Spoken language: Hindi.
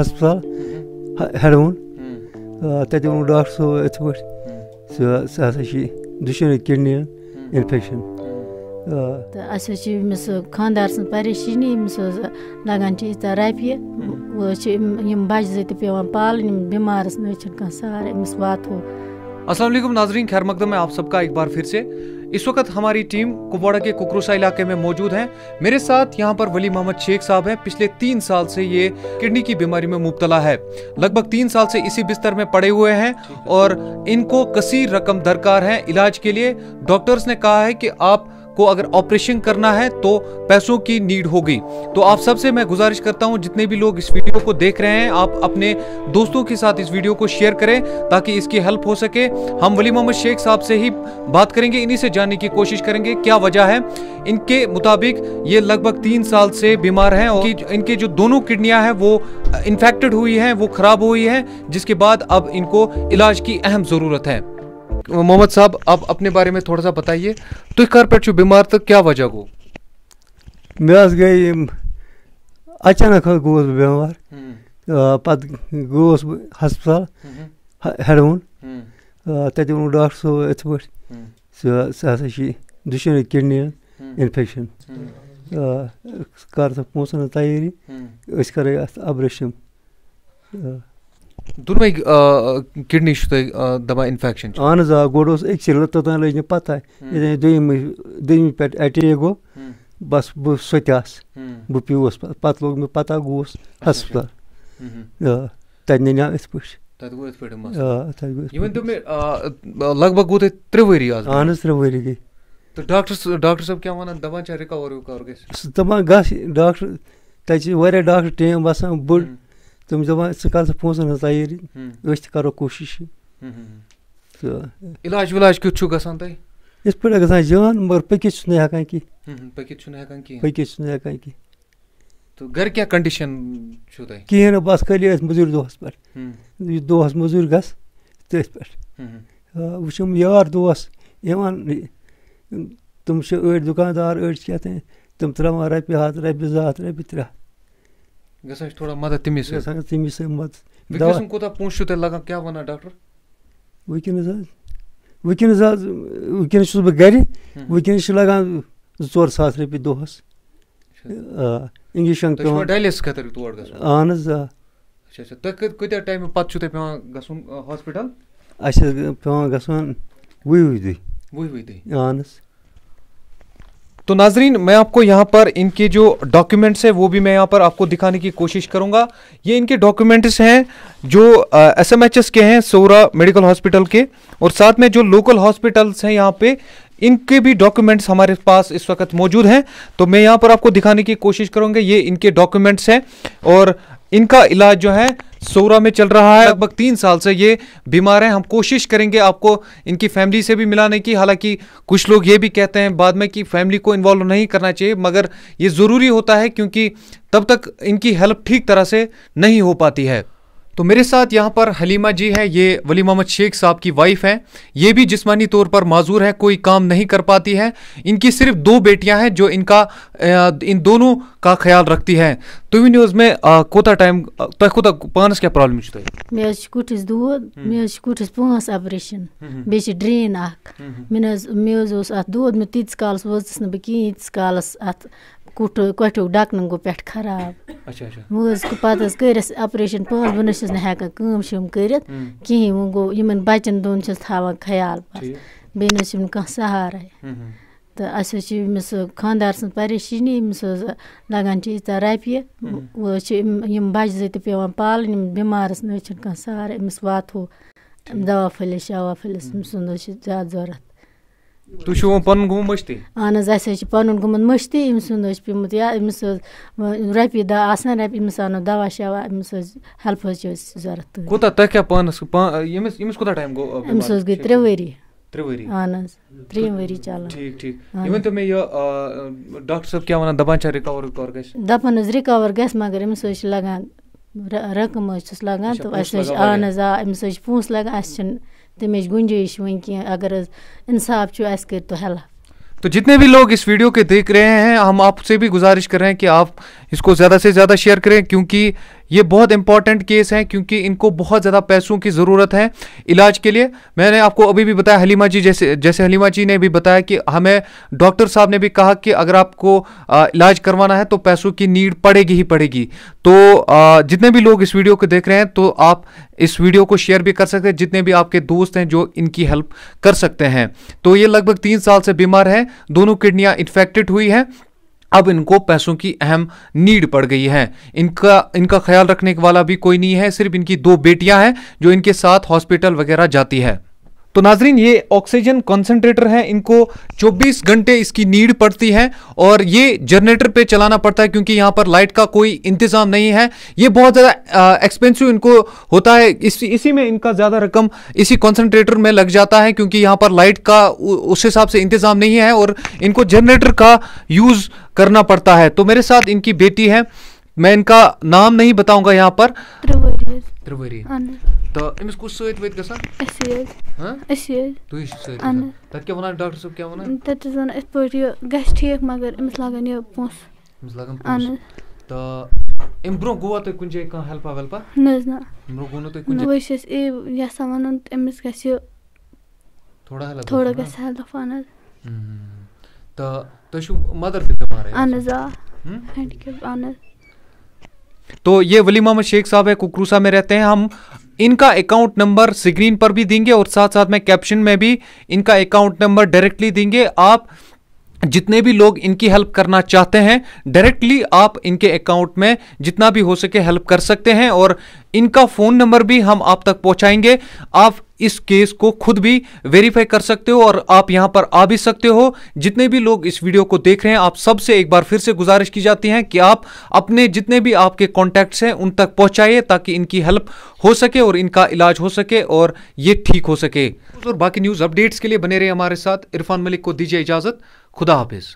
ہسپتال ہیڈوُن تَتہِ ووٚنُکھ ڈاکٹر صٲب یِتھ پٲٹھۍ سُہ سُہ ہَسا چھِ دۄشوٕنی کِڈنِیَن اِنفٮ۪کشَن تہٕ اَسہِ حظ چھِ ییٚمِس خانٛدار سٕنٛز پریشٲنی ییٚمِس حظ لَگان چھِ ییٖژاہ رۄپیہِ وۄنۍ حظ چھِ یِم بَچہِ زٕ تہِ پیٚوان پالٕنۍ یِم بٮ۪مارَس نہ حظ چھِنہٕ کانٛہہ سہارٕ أمِس واتو السلام علیکم नाजरीन खैर मकदम है आप सबका एक बार फिर से इस वक्त हमारी टीम कुपवाड़ा के कुकरूसा इलाके में मौजूद है मेरे साथ यहाँ पर वली मोहम्मद शेख साहब है पिछले तीन साल से ये किडनी की बीमारी में मुबतला है लगभग तीन साल से इसी बिस्तर में पड़े हुए हैं और इनको कसी रकम दरकार है इलाज के लिए डॉक्टर्स ने कहा है कि आप को अगर ऑपरेशन करना है तो पैसों की नीड होगी तो आप सबसे मैं गुजारिश करता हूँ जितने भी लोग इस वीडियो को देख रहे हैं आप अपने दोस्तों के साथ इस वीडियो को शेयर करें ताकि इसकी हेल्प हो सके हम वली मोहम्मद शेख साहब से ही बात करेंगे इन्हीं से जानने की कोशिश करेंगे क्या वजह है इनके मुताबिक ये लगभग तीन साल से बीमार हैं और इनके जो दोनों किडनियाँ हैं वो इन्फेक्टेड हुई हैं वो ख़राब हुई हैं जिसके बाद अब इनको इलाज की अहम ज़रूरत है मोहम्मद साहब आप अपने बारे में थोड़ा सा बताइए तुम तो कर पे बीमार तो क्या वजह गो मे गई अचानक गोस बीमार पत गोस हस्पताल हेडवुन तथे वो डॉक्टर सो इत पे हम्म। सह दुशन किडनी हम्म। इन्फेक्शन कर तो पोचन तैयारी हम्म। कर अत दोनों किडनी दपा इन्फेक्शन अहन आ गोड़ एक लत तोतान लज पता दिन पे अटैक गो हम्म। बस बह सह प्यूस हम्म। पे लोग मे पता गोस हस्पताल तत नन इथ पे लग भग गो तक त्रे वरी अहन त्रे वरी गई तो डॉक्टर डॉक्टर साहब क्या वन दपान रिकवर विकवर गपान ग डॉक्टर तक डॉक्टर टीम बसान बड़ تِم چھِ دَپان ژٕ کر سا پونٛسَن ہٕنٛز تیٲری أسۍ تہِ کَرو کوٗشِش تہٕ علاج وِلاج کیُتھ چھُ گژھان تۄہہِ یِتھ پٲٹھۍ گژھان جان مگر پٔکِتھ چھُس نہٕ ہٮ۪کان کینٛہہ پٔکِتھ چھُنہٕ ہٮ۪کان کینٛہہ پٔکِتھ چھُس نہٕ ہٮ۪کان کینٛہہ تہٕ گَرِ کیٛاہ کنڈِشَن چھُو تۄہہِ کِہیٖنۍ نہٕ بَس خٲلی ٲسۍ مٔزوٗرۍ دۄہَس پٮ۪ٹھ یہِ دۄہَس مٔزوٗرۍ گژھ تٔتھۍ پٮ۪ٹھ وٕچھُم یار دوس یِوان تِم چھِ أڑۍ دُکاندار أڑۍ چھِ کیٛاہ تام تِم ترٛاوان رۄپیہِ ہَتھ رۄپیہِ زٕ ہَتھ رۄپیہِ ترٛےٚ ہَتھ گژھان چھِ تھوڑا مَدد تَمی سۭتۍ گژھان تَمی سۭتۍ مَدد وٕنکیٚنَس کوٗتاہ پونٛسہٕ چھُو تۄہہِ لَگان کیٛاہ وَنان ڈاکٹر وٕنکیٚنَس حظ وٕنکیٚنَس حظ وٕنکیٚنَس چھُس بہٕ گَرِ وٕنکیٚنَس چھِ لَگان زٕ ژور ساس رۄپیہِ دۄہَس آ اِنجَکشَن پیٚوان ڈایلِسِس خٲطرٕ تور گژھُن اہن حظ آ اچھا اچھا تُہۍ کۭتیٛاہ ٹایمہٕ پَتہٕ چھُو تۄہہِ پیٚوان گژھُن ہاسپِٹَل اَسہِ حظ پیٚوان گژھان وُہہِ وُہہِ دۄہہِ وُہہِ وُہہِ دۄہہِ اہن حظ तो नाजरीन मैं आपको यहाँ पर इनके जो डॉक्यूमेंट्स हैं वो भी मैं यहाँ पर आपको दिखाने की कोशिश करूँगा ये इनके डॉक्यूमेंट्स हैं जो एस एम एच एस के हैं सोरा मेडिकल हॉस्पिटल के और साथ में जो लोकल हॉस्पिटल्स हैं यहाँ पे इनके भी डॉक्यूमेंट्स हमारे पास इस वक्त मौजूद हैं तो मैं यहाँ पर आपको दिखाने की कोशिश करूँगा ये इनके डॉक्यूमेंट्स हैं और इनका इलाज जो है सोरा में चल रहा है लगभग तीन साल से ये बीमार हैं हम कोशिश करेंगे आपको इनकी फैमिली से भी मिलाने की हालांकि कुछ लोग ये भी कहते हैं बाद में कि फैमिली को इन्वॉल्व नहीं करना चाहिए मगर ये ज़रूरी होता है क्योंकि तब तक इनकी हेल्प ठीक तरह से नहीं हो पाती है तो मेरे साथ यहाँ पर हलीमा जी है ये वली मोहम्मद शेख साहब की वाइफ हैं ये भी जिस्मानी तौर पर माजूर है कोई काम नहीं कर पाती हैं इनकी सिर्फ दो बेटियाँ हैं जो इनका इन दोनों का ख्याल रखती हैं तुम तो न्यूज़ में कोता टाइम तक तो कोता पानस क्या प्रॉब्लम छ मे कुटिस दूध मे कुटिस पांच ऑपरेशन बे ड्रेन अख मे मे दूध मे तीस कालस वोचस ना बह तीस कालस अत کُٹھ کۄٹھیُک ڈَکنہٕ گوٚو پٮ۪ٹھٕ خراب وٲژ گوٚو پَتہٕ حظ کٔرۍ اَسہِ آپریشَن پانٛژھ بہٕ نہ چھَس نہٕ ہٮ۪کان کٲم چھِ یِم کٔرِتھ کِہیٖنۍ وۄنۍ گوٚو یِمَن بَچَن دۄن چھَس تھاوان خیال پَتہٕ بیٚیہِ نہ حظ چھِم نہٕ کانٛہہ سہارَے تہٕ اَسہِ حظ چھِ ییٚمِس خاندار سٕنٛز پریشٲنی ییٚمِس حظ لَگان چھِ ییٖژاہ رۄپیہِ وۄنۍ حظ چھِ یِم بَچہِ زٕ تہِ پیٚوان پالٕنۍ یِم بٮ۪مارَس نہ حظ چھِنہٕ کانٛہہ سہارَے أمِس واتہو دَوا پھٔلِس شَوا پھٔلِس أمۍ سُنٛد حظ چھِ زیادٕ ضوٚرَتھ تُہۍ چھُو وۄنۍ پَنُن گوٚمُت مٔشتٕے اہن حظ اَسہِ حظ چھِ پَنُن گوٚمُت مٔشتٕے أمِس ہُنٛد حظ چھِ پیوٚمُت یا أمِس حظ رۄپیہِ دَہ آسان رۄپیہِ أمِس اَنو دَوا شَوا أمِس حظ ہٮ۪لپ حظ چھِ أسۍ ضوٚرَتھ کوٗتاہ تۄہہِ کیٛاہ پانَس ییٚمِس ییٚمِس کوٗتاہ ٹایم گوٚو أمِس حظ گٔے ترٛےٚ ؤری ترٛےٚ ؤری اہن حظ ترٛیٚیِم ؤری چلان ٹھیٖک ٹھیٖک یہِ ؤنۍتو مےٚ یہِ ڈاکٹر صٲب کیٛاہ وَنان دَپان چھا رِکَوَر وِکَوَر گژھِ دَپان حظ رِکَوَر گژھِ مگر أمِس حظ چھِ لَگان رقم حظ چھُس لَگان تہٕ اَسہِ حظ چھِ اہن حظ آ أمِس حظ چھِ پونٛسہٕ لَگان اَسہِ چھِنہٕ तमें गुंजाइश वन अगर इंसाफ अस कर तो हेल्प तो जितने भी लोग इस वीडियो के देख रहे हैं हम आपसे भी गुजारिश कर रहे हैं कि आप इसको ज़्यादा से ज़्यादा शेयर करें क्योंकि ये बहुत इंपॉर्टेंट केस है क्योंकि इनको बहुत ज़्यादा पैसों की ज़रूरत है इलाज के लिए मैंने आपको अभी भी बताया हलीमा जी जैसे जैसे हलीमा जी ने भी बताया कि हमें डॉक्टर साहब ने भी कहा कि अगर आपको आ, इलाज करवाना है तो पैसों की नीड पड़ेगी ही पड़ेगी तो आ, जितने भी लोग इस वीडियो को देख रहे हैं तो आप इस वीडियो को शेयर भी कर सकते हैं जितने भी आपके दोस्त हैं जो इनकी हेल्प कर सकते हैं तो ये लगभग तीन साल से बीमार है दोनों किडनियाँ इन्फेक्टेड हुई हैं अब इनको पैसों की अहम नीड पड़ गई है इनका इनका ख्याल रखने वाला भी कोई नहीं है सिर्फ इनकी दो बेटियां हैं जो इनके साथ हॉस्पिटल वगैरह जाती है तो नाजरीन ये ऑक्सीजन कंसनट्रेटर है इनको 24 घंटे इसकी नीड पड़ती है और ये जनरेटर पे चलाना पड़ता है क्योंकि यहाँ पर लाइट का कोई इंतज़ाम नहीं है ये बहुत ज़्यादा एक्सपेंसिव इनको होता है इस, इसी में इनका ज़्यादा रकम इसी कंसनट्रेटर में लग जाता है क्योंकि यहाँ पर लाइट का उ, उस हिसाब से इंतज़ाम नहीं है और इनको जनरेटर का यूज़ करना पड़ता है तो मेरे साथ इनकी बेटी है मैं इनका नाम नहीं बताऊँगा यहाँ पर ترٛےٚ ؤری تہٕ أمِس کُس سۭتۍ وٲتۍ گژھان تُہۍ سۭتۍ تَتہِ کیٛاہ وَنان ڈاکٹر صٲب کیٛاہ وَنان تَتہِ حظ وَنان یِتھ پٲٹھۍ یہِ گژھِ ٹھیٖک مگر أمِس لَگَن یہِ پونٛسہٕ أمِس لَگَن پونٛسہٕ تہٕ اَمہِ برٛونٛہہ گوٚوا تۄہہِ کُنہِ جایہِ کانٛہہ ہٮ۪لپا وٮ۪لپا نہ حظ نہ برٛونٛہہ گوٚو نہٕ تۄہہِ کُنہِ وۄنۍ چھِ أسۍ اے یَژھان وَنُن أمِس گژھِ یہِ تھوڑا ہٮ۪لٕپ تھوڑا گژھِ ہٮ۪لٕپ اہن حظ تہٕ تُہۍ چھُو مَدَر تہِ بٮ۪مارٕے اہن حظ آ اہن حظ तो ये वली मोहम्मद शेख साहब है कुकरूसा में रहते हैं हम इनका अकाउंट नंबर स्क्रीन पर भी देंगे और साथ साथ में कैप्शन में भी इनका अकाउंट नंबर डायरेक्टली देंगे आप जितने भी लोग इनकी हेल्प करना चाहते हैं डायरेक्टली आप इनके अकाउंट में जितना भी हो सके हेल्प कर सकते हैं और इनका फ़ोन नंबर भी हम आप तक पहुंचाएंगे आप इस केस को खुद भी वेरीफाई कर सकते हो और आप यहां पर आ भी सकते हो जितने भी लोग इस वीडियो को देख रहे हैं आप सबसे एक बार फिर से गुजारिश की जाती है कि आप अपने जितने भी आपके कॉन्टैक्ट्स हैं उन तक पहुंचाइए ताकि इनकी हेल्प हो सके और इनका इलाज हो सके और ये ठीक हो सके और बाकी न्यूज़ अपडेट्स के लिए बने रहे हमारे साथ इरफान मलिक को दीजिए इजाज़त खुदा हाफिज़